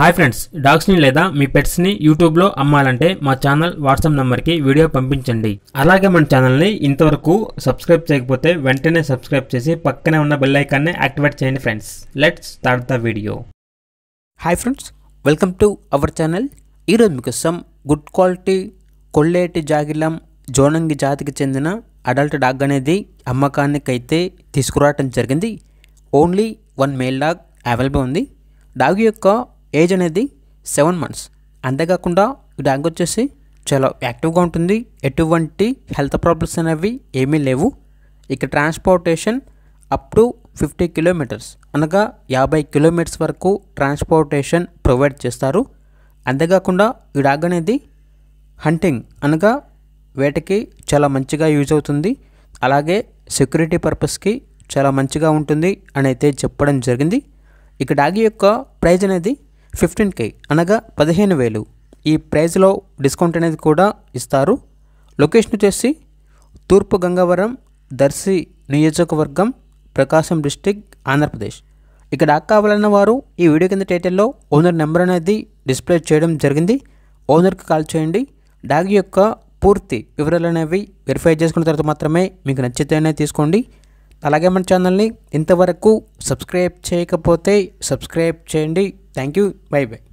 Hi friends డాగ్స్ని లేదా మీ పెట్స్ని యూట్యూబ్లో అమ్మాలంటే మా ఛానల్ వాట్సాప్ నెంబర్కి వీడియో పంపించండి అలాగే మన ఛానల్ని ఇంతవరకు సబ్స్క్రైబ్ చేయకపోతే వెంటనే సబ్స్క్రైబ్ చేసి పక్కనే ఉన్న బెల్ ఐకాన్ని యాక్టివేట్ చేయండి friends let's start the video hi friends welcome to our channel ఈరోజు మీకోసం గుడ్ క్వాలిటీ కొల్లేటి జాగిలం జోనంగి జాతికి చెందిన అడల్ట్ డాగ్ అనేది అమ్మకానికైతే తీసుకురావటం జరిగింది only one male dog available ఉంది డాగ్ యొక్క ఏజ్ అనేది సెవెన్ మంత్స్ అంతేకాకుండా ఈ డాగ్ వచ్చేసి చాలా యాక్టివ్గా ఉంటుంది ఎటువంటి హెల్త్ ప్రాబ్లమ్స్ అనేవి ఏమీ లేవు ఇక transportation up to fifty kilometres అనగా యాభై కిలోమీటర్స్ వరకు ట్రాన్స్పోర్టేషన్ ప్రొవైడ్ చేస్తారు అంతేకాకుండా ఈ డాగ్ అనేది హంటింగ్ అనగా వేటకి చాలా మంచిగా యూజ్ అవుతుంది అలాగే సెక్యూరిటీ పర్పస్కి చాలా మంచిగా ఉంటుంది అని అయితే చెప్పడం జరిగింది ఇక డాగ్ యొక్క ప్రైజ్ అనేది ఫిఫ్టీన్ కే అనగా పదిహేను వేలు ఈ ప్రైజ్లో డిస్కౌంట్ అనేది కూడా ఇస్తారు లొకేషన్ వచ్చేసి తూర్పు గంగవరం దర్శి నియోజకవర్గం ప్రకాశం డిస్టిక్ ఆంధ్రప్రదేశ్ ఇక్కడ కావాలన్న వారు ఈ వీడియో కింద టైటిల్లో ఓనర్ నెంబర్ అనేది డిస్ప్లే చేయడం జరిగింది ఓనర్కి కాల్ చేయండి డాగ్ యొక్క పూర్తి వివరాలు అనేవి వెరిఫై చేసుకున్న తర్వాత మాత్రమే మీకు నచ్చితేనే తీసుకోండి అలాగే మన ఛానల్ని ఇంతవరకు సబ్స్క్రైబ్ చేయకపోతే సబ్స్క్రైబ్ చేయండి Thank you. Bye bye.